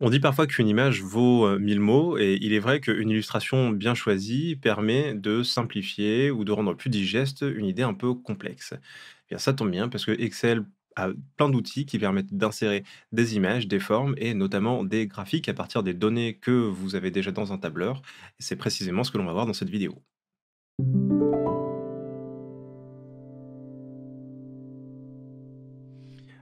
On dit parfois qu'une image vaut euh, mille mots, et il est vrai qu'une illustration bien choisie permet de simplifier ou de rendre plus digeste une idée un peu complexe. Eh bien, ça tombe bien parce que Excel a plein d'outils qui permettent d'insérer des images, des formes et notamment des graphiques à partir des données que vous avez déjà dans un tableur. c'est précisément ce que l'on va voir dans cette vidéo.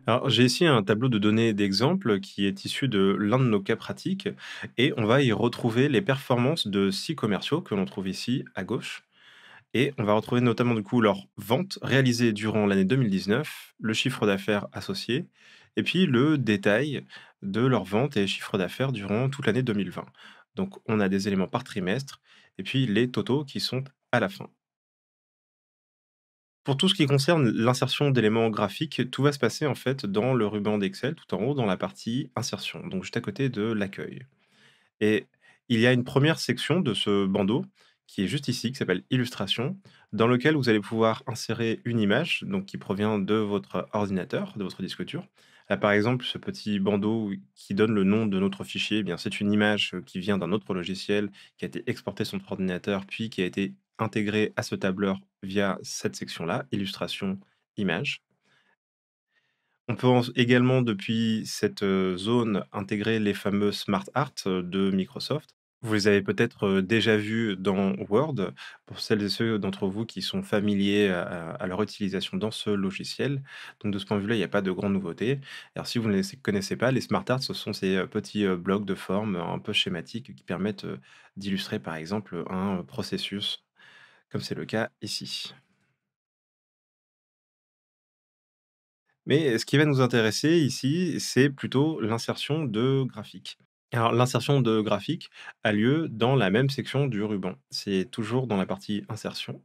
Alors, j'ai ici un tableau de données d'exemple qui est issu de l'un de nos cas pratiques et on va y retrouver les performances de six commerciaux que l'on trouve ici à gauche. Et on va retrouver notamment du coup leurs ventes réalisées durant l'année 2019, le chiffre d'affaires associé et puis le détail de leurs ventes et chiffre d'affaires durant toute l'année 2020. Donc on a des éléments par trimestre et puis les totaux qui sont à la fin. Pour tout ce qui concerne l'insertion d'éléments graphiques, tout va se passer en fait dans le ruban d'Excel, tout en haut, dans la partie insertion, donc juste à côté de l'accueil. Et il y a une première section de ce bandeau qui est juste ici, qui s'appelle Illustration, dans lequel vous allez pouvoir insérer une image donc qui provient de votre ordinateur, de votre disque dur. Là, par exemple, ce petit bandeau qui donne le nom de notre fichier, eh bien c'est une image qui vient d'un autre logiciel, qui a été exporté sur notre ordinateur, puis qui a été intégrer à ce tableur via cette section-là, illustration, image. On peut également, depuis cette zone, intégrer les fameux Smart Art de Microsoft. Vous les avez peut-être déjà vus dans Word. Pour celles et ceux d'entre vous qui sont familiers à, leur utilisation dans ce logiciel, donc de ce point de vue-là, il n'y a pas de grande nouveautés. Alors si vous ne les connaissez pas, les Smart Arts, ce sont ces petits blocs de forme un peu schématiques qui permettent d'illustrer par exemple un processus c'est le cas ici. Mais ce qui va nous intéresser ici, c'est plutôt l'insertion de graphiques. Alors l'insertion de graphiques a lieu dans la même section du ruban. C'est toujours dans la partie insertion.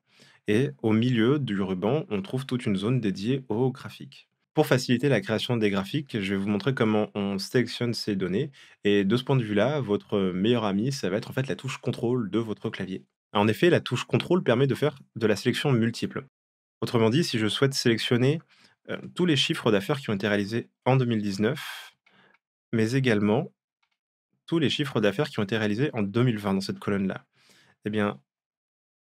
Et au milieu du ruban, on trouve toute une zone dédiée au graphique. Pour faciliter la création des graphiques, je vais vous montrer comment on sélectionne ces données. Et de ce point de vue-là, votre meilleur ami, ça va être en fait la touche contrôle de votre clavier. En effet, la touche contrôle permet de faire de la sélection multiple. Autrement dit, si je souhaite sélectionner euh, tous les chiffres d'affaires qui ont été réalisés en 2019, mais également tous les chiffres d'affaires qui ont été réalisés en 2020 dans cette colonne-là, eh bien,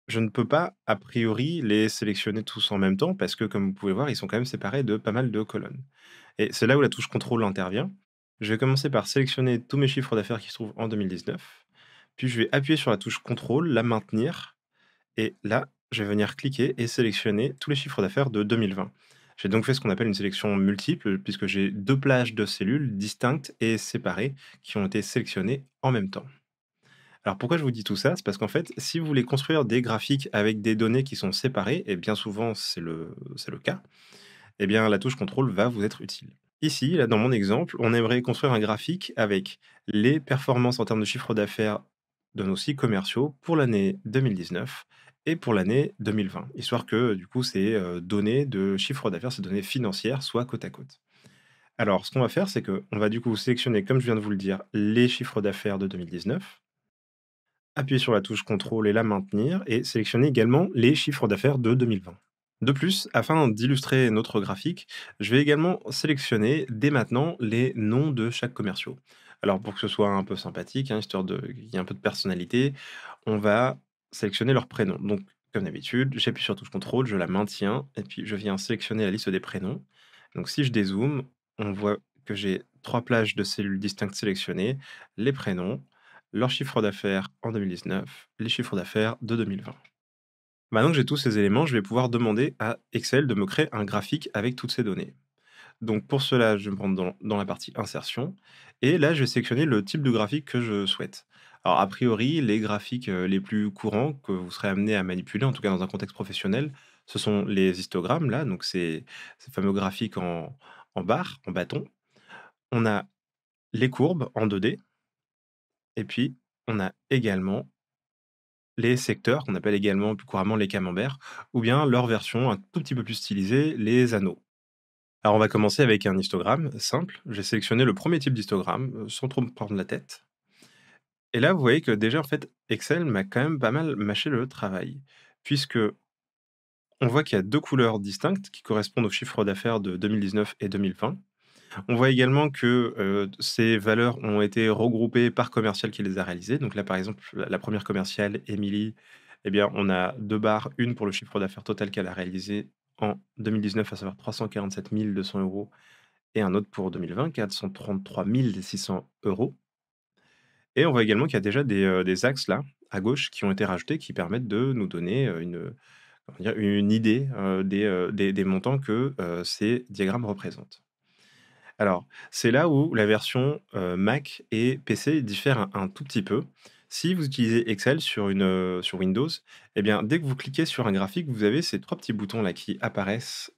je ne peux pas, a priori, les sélectionner tous en même temps parce que, comme vous pouvez voir, ils sont quand même séparés de pas mal de colonnes. Et c'est là où la touche contrôle intervient. Je vais commencer par sélectionner tous mes chiffres d'affaires qui se trouvent en 2019. Puis je vais appuyer sur la touche contrôle, la maintenir. Et là, je vais venir cliquer et sélectionner tous les chiffres d'affaires de 2020. J'ai donc fait ce qu'on appelle une sélection multiple, puisque j'ai deux plages de cellules distinctes et séparées qui ont été sélectionnées en même temps. Alors pourquoi je vous dis tout ça C'est parce qu'en fait, si vous voulez construire des graphiques avec des données qui sont séparées, et bien souvent c'est le, le cas, eh bien la touche contrôle va vous être utile. Ici, là, dans mon exemple, on aimerait construire un graphique avec les performances en termes de chiffre d'affaires donne aussi commerciaux pour l'année 2019 et pour l'année 2020, histoire que du coup ces euh, données de chiffre d'affaires, ces données financières soient côte à côte. Alors ce qu'on va faire, c'est qu'on va du coup sélectionner, comme je viens de vous le dire, les chiffres d'affaires de 2019, appuyer sur la touche contrôle et la maintenir, et sélectionner également les chiffres d'affaires de 2020. De plus, afin d'illustrer notre graphique, je vais également sélectionner dès maintenant les noms de chaque commerciaux. Alors pour que ce soit un peu sympathique, hein, histoire de qu'il y ait un peu de personnalité, on va sélectionner leurs prénoms. Donc comme d'habitude, j'appuie sur touche contrôle, je la maintiens et puis je viens sélectionner la liste des prénoms. Donc si je dézoome, on voit que j'ai trois plages de cellules distinctes sélectionnées, les prénoms, leur chiffre d'affaires en 2019, les chiffres d'affaires de 2020. Maintenant que j'ai tous ces éléments, je vais pouvoir demander à Excel de me créer un graphique avec toutes ces données. Donc pour cela, je vais me prendre dans, la partie insertion. Et là, je vais sélectionner le type de graphique que je souhaite. Alors a priori, les graphiques euh, les plus courants que vous serez amené à manipuler, en tout cas dans un contexte professionnel, ce sont les histogrammes, là, donc ces, ces fameux graphiques en, en barre, en bâton. On a les courbes en 2D. Et puis, on a également les secteurs, qu'on appelle également plus couramment les camemberts, ou bien leur version un tout petit peu plus stylisée, les anneaux. Alors on va commencer avec un histogramme simple. J'ai sélectionné le premier type d'histogramme euh, sans trop me prendre la tête. Et là, vous voyez que déjà, en fait, Excel m'a quand même pas mal mâché le travail, puisque on voit qu'il y a deux couleurs distinctes qui correspondent aux chiffres d'affaires de 2019 et 2020. On voit également que euh, ces valeurs ont été regroupées par commercial qui les a réalisées. Donc là, par exemple, la première commerciale, Emily, eh bien, on a deux barres, une pour le chiffre d'affaires total qu'elle a réalisé en 2019, à savoir 347 200 euros, et un autre pour 2020, 433 600 euros. Et on voit également qu'il y a déjà euh, des, axes là, à gauche, qui ont été rajoutés, qui permettent de nous donner euh, une, idée euh, des, montants que ces diagrammes représentent. Alors, c'est là où la version Mac et PC diffèrent un tout petit peu. Si vous utilisez Excel sur, une, sur Windows, eh bien, dès que vous cliquez sur un graphique, vous avez ces trois petits boutons là qui apparaissent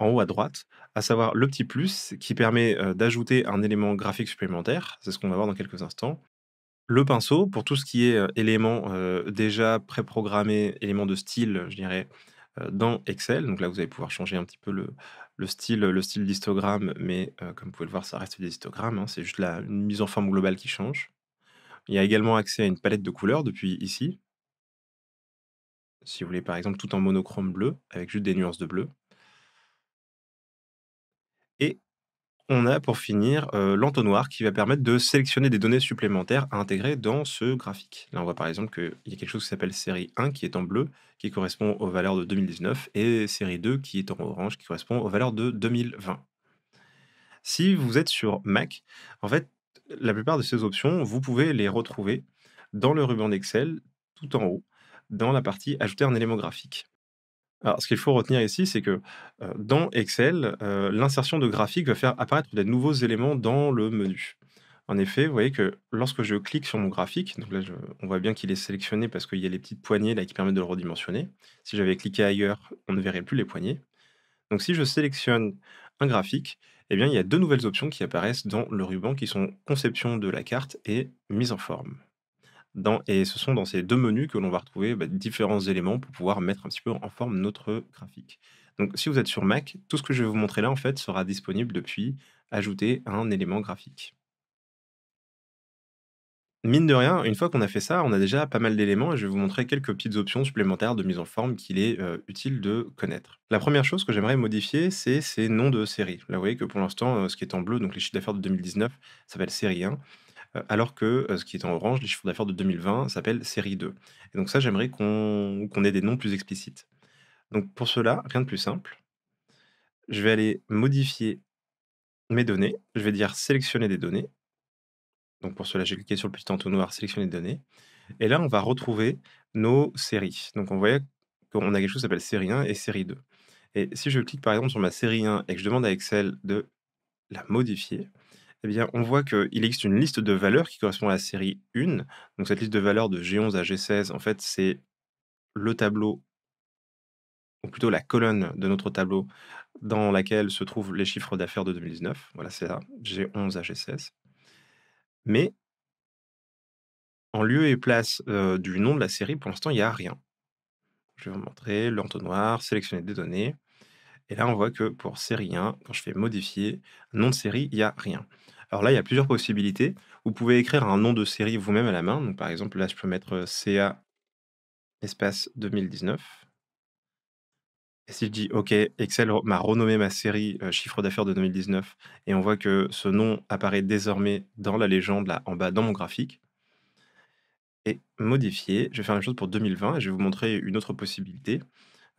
en haut à droite, à savoir le petit plus qui permet d'ajouter un élément graphique supplémentaire, c'est ce qu'on va voir dans quelques instants. Le pinceau pour tout ce qui est élément éléments déjà préprogrammés, éléments de style, je dirais, dans Excel. Donc là, vous allez pouvoir changer un petit peu le, style, le style d'histogramme, mais comme vous pouvez le voir, ça reste des histogrammes. Hein, c'est juste la, mise en forme globale qui change. Il y a également accès à une palette de couleurs depuis ici. Si vous voulez par exemple tout en monochrome bleu, avec juste des nuances de bleu. Et on a pour finir euh, l'entonnoir qui va permettre de sélectionner des données supplémentaires à intégrer dans ce graphique. Là, on voit par exemple qu'il y a quelque chose qui s'appelle série 1 qui est en bleu, qui correspond aux valeurs de 2019, et série 2 qui est en orange, qui correspond aux valeurs de 2020. Si vous êtes sur Mac, en fait, la plupart de ces options, vous pouvez les retrouver dans le ruban d'Excel, tout en haut, dans la partie Ajouter un élément graphique. Alors, ce qu'il faut retenir ici, c'est que euh, dans Excel, euh, l'insertion de graphique va faire apparaître des nouveaux éléments dans le menu. En effet, vous voyez que lorsque je clique sur mon graphique, donc là, on voit bien qu'il est sélectionné parce qu'il y a les petites poignées là qui permettent de le redimensionner. Si j'avais cliqué ailleurs, on ne verrait plus les poignées. Donc, si je sélectionne un graphique, eh bien, il y a deux nouvelles options qui apparaissent dans le ruban qui sont conception de la carte et mise en forme. Dans, et ce sont dans ces deux menus que l'on va retrouver bah, différents éléments pour pouvoir mettre un petit peu en forme notre graphique. Donc si vous êtes sur Mac, tout ce que je vais vous montrer là en fait sera disponible depuis ajouter un élément graphique mine de rien, une fois qu'on a fait ça, on a déjà pas mal d'éléments et je vais vous montrer quelques petites options supplémentaires de mise en forme qu'il est euh, utile de connaître. La première chose que j'aimerais modifier, c'est ces noms de séries. Là, vous voyez que pour l'instant, euh, ce qui est en bleu, donc les chiffres d'affaires de 2019, s'appelle série 1 euh, alors que ce qui est en orange, les chiffres d'affaires de 2020 s'appelle série 2. Et donc ça, j'aimerais qu'on ait des noms plus explicites. Donc pour cela, rien de plus simple. Je vais aller modifier mes données. Je vais dire sélectionner des données. Donc pour cela, j'ai cliqué sur le petit entonnoir sélectionner données. Et là, on va retrouver nos séries. Donc on voyait qu'on a quelque chose qui s'appelle série 1 et série 2. Et si je clique par exemple sur ma série 1 et que je demande à Excel de la modifier, eh bien, on voit qu'il existe une liste de valeurs qui correspond à la série 1. Donc cette liste de valeurs de G11 à G16, en fait, c'est le tableau, ou plutôt la colonne de notre tableau dans laquelle se trouvent les chiffres d'affaires de 2019. Voilà, c'est ça, G11 à G16. Mais en lieu et place du nom de la série, pour l'instant, il n'y a rien. Je vais vous montrer l'entonnoir, sélectionner des données. Et là, on voit que pour série 1, quand je fais modifier, nom de série, il n'y a rien. Alors là, il y a plusieurs possibilités. Vous pouvez écrire un nom de série vous-même à la main. par exemple, là, je peux mettre CA espace 2019 si je dis, OK, Excel m'a renommé ma série euh, chiffre d'affaires de 2019, et on voit que ce nom apparaît désormais dans la légende, là, en bas, dans mon graphique, et modifier, je vais faire la même chose pour 2020, et je vais vous montrer une autre possibilité.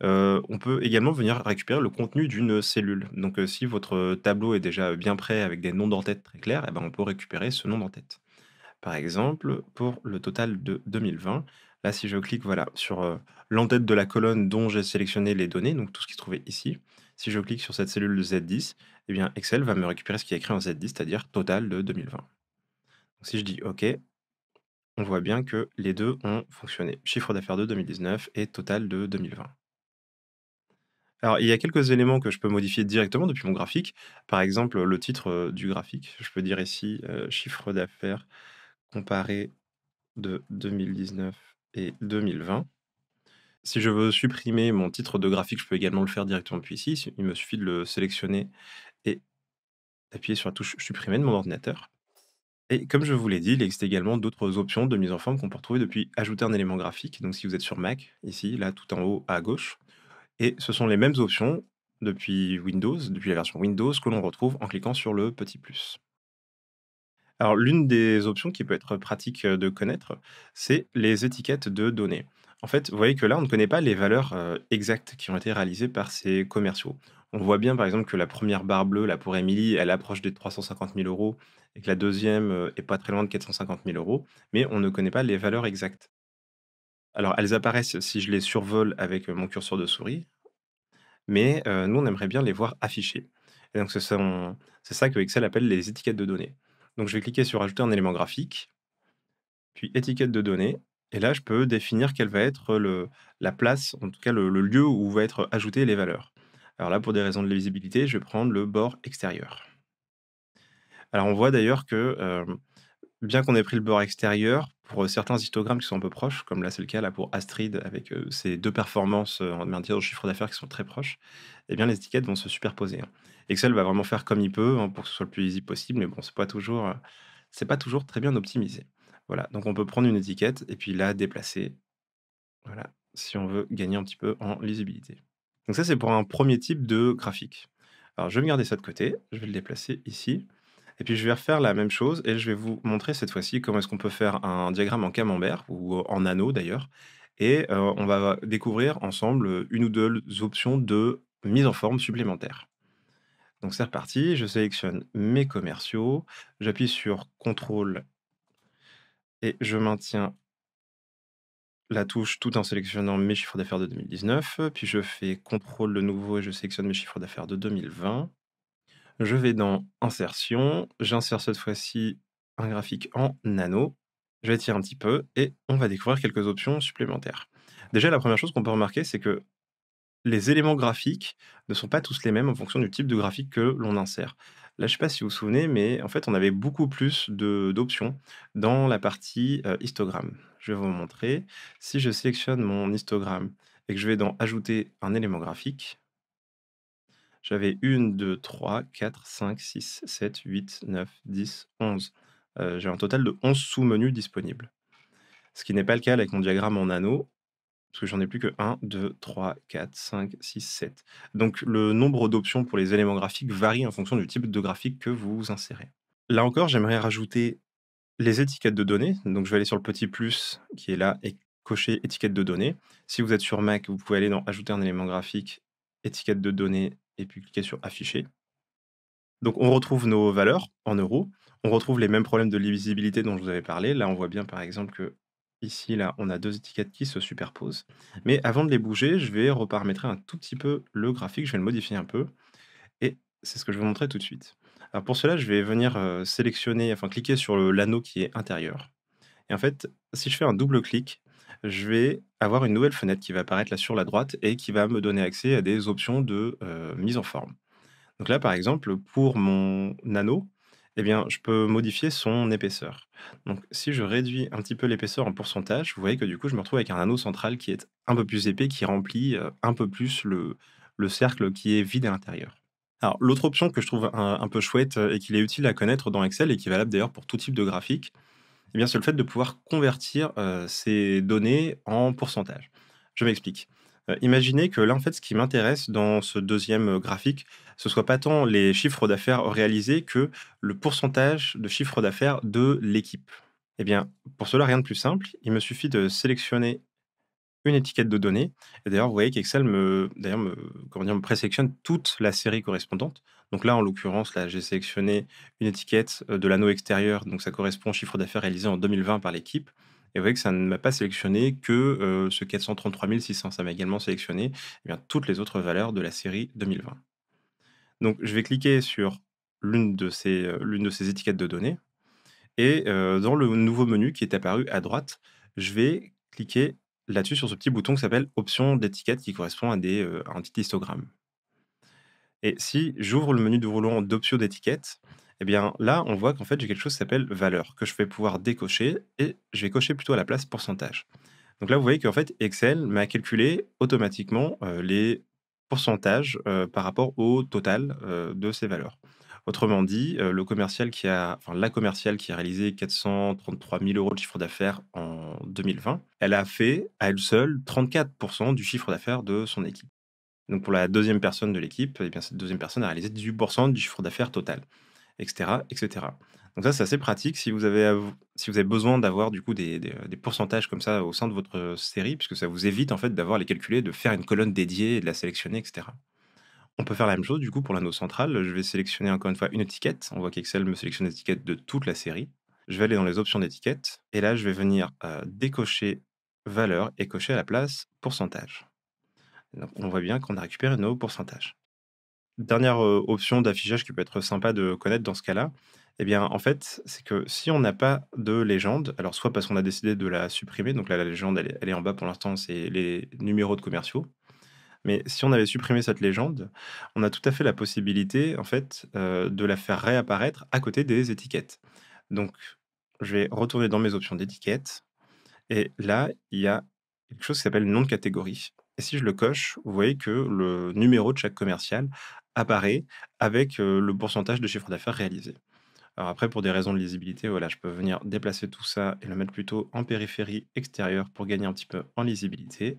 Euh, on peut également venir récupérer le contenu d'une cellule. Donc euh, si votre tableau est déjà bien prêt avec des noms d'entête très clairs, et eh ben, on peut récupérer ce nom d'entête. Par exemple, pour le total de 2020, Là, si je clique voilà, sur euh, l'entête de la colonne dont j'ai sélectionné les données, donc tout ce qui se trouvait ici, si je clique sur cette cellule Z10, eh bien Excel va me récupérer ce qui est écrit en Z10, c'est-à-dire total de 2020. si je dis OK, on voit bien que les deux ont fonctionné. Chiffre d'affaires de 2019 et total de 2020. Alors, il y a quelques éléments que je peux modifier directement depuis mon graphique. Par exemple, le titre euh, du graphique. Je peux dire ici euh, chiffre d'affaires comparé de 2019 et 2020. Si je veux supprimer mon titre de graphique, je peux également le faire directement depuis ici. Il me suffit de le sélectionner et d'appuyer sur la touche supprimer de mon ordinateur. Et comme je vous l'ai dit, il existe également d'autres options de mise en forme qu'on peut retrouver depuis ajouter un élément graphique. Donc si vous êtes sur Mac, ici, là, tout en haut à gauche. Et ce sont les mêmes options depuis Windows, depuis la version Windows, que l'on retrouve en cliquant sur le petit plus. Alors, l'une des options qui peut être pratique de connaître, c'est les étiquettes de données. En fait, vous voyez que là, on ne connaît pas les valeurs exactes qui ont été réalisées par ces commerciaux. On voit bien, par exemple, que la première barre bleue, là, pour Émilie, elle approche des 350 000 euros et que la deuxième est pas très loin de 450 000 euros, mais on ne connaît pas les valeurs exactes. Alors, elles apparaissent si je les survole avec mon curseur de souris, mais nous, on aimerait bien les voir affichées. Et donc, c'est ça que Excel appelle les étiquettes de données. Donc je vais cliquer sur Ajouter un élément graphique, puis étiquette de données, et là je peux définir quelle va être la place, en tout cas le, lieu où va être ajoutées les valeurs. Alors là, pour des raisons de visibilité, je vais prendre le bord extérieur. Alors on voit d'ailleurs que euh, bien qu'on ait pris le bord extérieur, pour certains histogrammes qui sont un peu proches, comme là c'est le cas là pour Astrid avec ses deux performances en matière de chiffre d'affaires qui sont très proches, eh bien les étiquettes vont se superposer. Excel hein. va vraiment faire comme il peut hein, pour que ce soit le plus easy possible, mais bon, c'est pas toujours, c'est pas toujours très bien optimisé. Voilà, donc on peut prendre une étiquette et puis la déplacer. Voilà, si on veut gagner un petit peu en lisibilité. Donc ça c'est pour un premier type de graphique. Alors je vais me garder ça de côté, je vais le déplacer ici. Et puis je vais refaire la même chose et je vais vous montrer cette fois-ci comment est-ce qu'on peut faire un diagramme en camembert ou euh, en anneau d'ailleurs. Et euh, on va découvrir ensemble une ou deux options de mise en forme supplémentaire. Donc c'est reparti, je sélectionne mes commerciaux, j'appuie sur CTRL et je maintiens la touche tout en sélectionnant mes chiffres d'affaires de 2019, puis je fais CTRL de nouveau et je sélectionne mes chiffres d'affaires de 2020. Je vais dans Insertion. J'insère cette fois-ci un graphique en nano. Je vais tirer un petit peu et on va découvrir quelques options supplémentaires. Déjà, la première chose qu'on peut remarquer, c'est que les éléments graphiques ne sont pas tous les mêmes en fonction du type de graphique que l'on insère. Là, je ne sais pas si vous vous souvenez, mais en fait, on avait beaucoup plus d'options dans la partie euh, histogramme. Je vais vous montrer. Si je sélectionne mon histogramme et que je vais dans Ajouter un élément graphique, j'avais 1, 2, 3, 4, 5, 6, 7, 8, 9, 10, 11. J'ai un total de 11 sous-menus disponibles. Ce qui n'est pas le cas avec mon diagramme en anneau, parce que j'en ai plus que 1, 2, 3, 4, 5, 6, 7. Donc le nombre d'options pour les éléments graphiques varie en fonction du type de graphique que vous insérez. Là encore, j'aimerais rajouter les étiquettes de données. Donc je vais aller sur le petit plus qui est là et cocher étiquette de données. Si vous êtes sur Mac, vous pouvez aller dans Ajouter un élément graphique, étiquette de données et puis cliquer sur afficher. Donc on retrouve nos valeurs en euros, on retrouve les mêmes problèmes de lisibilité dont je vous avais parlé. Là, on voit bien par exemple que ici, là, on a deux étiquettes qui se superposent. Mais avant de les bouger, je vais reparamétrer un tout petit peu le graphique, je vais le modifier un peu. Et c'est ce que je vais vous montrer tout de suite. Alors pour cela, je vais venir euh, sélectionner, enfin cliquer sur l'anneau qui est intérieur. Et en fait, si je fais un double clic, je vais avoir une nouvelle fenêtre qui va apparaître là sur la droite et qui va me donner accès à des options de euh, mise en forme. Donc là, par exemple, pour mon nano, eh bien, je peux modifier son épaisseur. Donc, si je réduis un petit peu l'épaisseur en pourcentage, vous voyez que du coup, je me retrouve avec un anneau central qui est un peu plus épais, qui remplit euh, un peu plus le, cercle qui est vide à l'intérieur. Alors, l'autre option que je trouve un, peu chouette euh, et qu'il est utile à connaître dans Excel et qui est valable d'ailleurs pour tout type de graphique, c'est eh le fait de pouvoir convertir euh, ces données en pourcentage. Je m'explique. Euh, imaginez que là, en fait, ce qui m'intéresse dans ce deuxième euh, graphique, ce ne soit pas tant les chiffres d'affaires réalisés que le pourcentage de chiffres d'affaires de l'équipe. Eh bien, pour cela, rien de plus simple. Il me suffit de sélectionner une étiquette de données. Et d'ailleurs, vous voyez qu'Excel me, d'ailleurs, me, me présélectionne toute la série correspondante. Donc là, en l'occurrence, là, j'ai sélectionné une étiquette euh, de l'anneau extérieur, donc ça correspond au chiffre d'affaires réalisé en 2020 par l'équipe. Et vous voyez que ça ne m'a pas sélectionné que euh, ce 433 600, ça m'a également sélectionné eh bien, toutes les autres valeurs de la série 2020. Donc je vais cliquer sur l'une de, ces, euh, l'une de ces étiquettes de données, et dans le nouveau menu qui est apparu à droite, je vais cliquer là-dessus sur ce petit bouton qui s'appelle Options d'étiquette qui correspond à, des, à un petit histogramme. Et si j'ouvre le menu de roulant d'options d'étiquette, eh bien là, on voit qu'en fait, j'ai quelque chose qui s'appelle valeur, que je vais pouvoir décocher, et je vais cocher plutôt à la place pourcentage. Donc là, vous voyez qu'en fait, Excel m'a calculé automatiquement euh, les pourcentages euh, par rapport au total euh, de ces valeurs. Autrement dit, le commercial qui a, enfin, la commerciale qui a réalisé 433 000 euros de chiffre d'affaires en 2020, elle a fait à elle seule 34% du chiffre d'affaires de son équipe. Donc pour la deuxième personne de l'équipe, eh bien cette deuxième personne a réalisé 18% du chiffre d'affaires total, etc., etc. Donc ça, c'est assez pratique si vous avez, si vous avez besoin d'avoir du coup des, euh, pourcentages comme ça au sein de votre euh, série, puisque ça vous évite en fait d'avoir les calculer, de faire une colonne dédiée, et de la sélectionner, etc. On peut faire la même chose du coup pour l'anneau central. Je vais sélectionner encore une fois une étiquette. On voit qu'Excel me sélectionne l'étiquette de toute la série. Je vais aller dans les options d'étiquette et là je vais venir euh, décocher valeur et cocher à la place pourcentage on voit bien qu'on a récupéré nos pourcentages. Dernière option d'affichage qui peut être sympa de connaître dans ce cas-là, eh bien, en fait, c'est que si on n'a pas de légende, alors soit parce qu'on a décidé de la supprimer, donc là, la légende, elle, est en bas pour l'instant, c'est les numéros de commerciaux. Mais si on avait supprimé cette légende, on a tout à fait la possibilité, en fait, de la faire réapparaître à côté des étiquettes. Donc, je vais retourner dans mes options d'étiquettes. Et là, il y a quelque chose qui s'appelle nom de catégorie. Et si je le coche, vous voyez que le numéro de chaque commercial apparaît avec le pourcentage de chiffre d'affaires réalisé. Alors après, pour des raisons de lisibilité, voilà, je peux venir déplacer tout ça et le mettre plutôt en périphérie extérieure pour gagner un petit peu en lisibilité.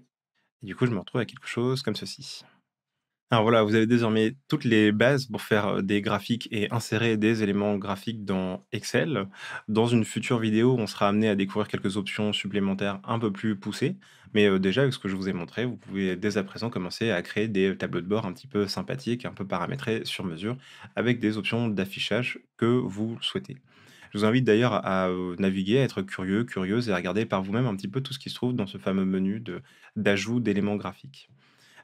Et du coup, je me retrouve à quelque chose comme ceci. Alors voilà, vous avez désormais toutes les bases pour faire euh, des graphiques et insérer des éléments graphiques dans Excel. Dans une future vidéo, on sera amené à découvrir quelques options supplémentaires un peu plus poussées. Mais euh, déjà, avec ce que je vous ai montré, vous pouvez dès à présent commencer à créer des tableaux de bord un petit peu sympathiques, un peu paramétrés sur mesure, avec des options d'affichage que vous souhaitez. Je vous invite d'ailleurs à euh, naviguer, à être curieux, curieuse et à regarder par vous-même un petit peu tout ce qui se trouve dans ce fameux menu d'ajout d'éléments graphiques.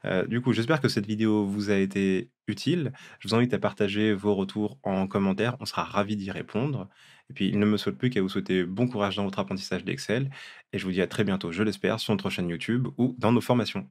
Euh, du coup, j'espère que cette vidéo vous a été utile. Je vous invite à partager vos retours en commentaire. On sera ravis d'y répondre. Et puis, il ne me saute plus qu'à vous souhaiter bon courage dans votre apprentissage d'Excel. Et je vous dis à très bientôt, je l'espère, sur notre chaîne YouTube ou dans nos formations.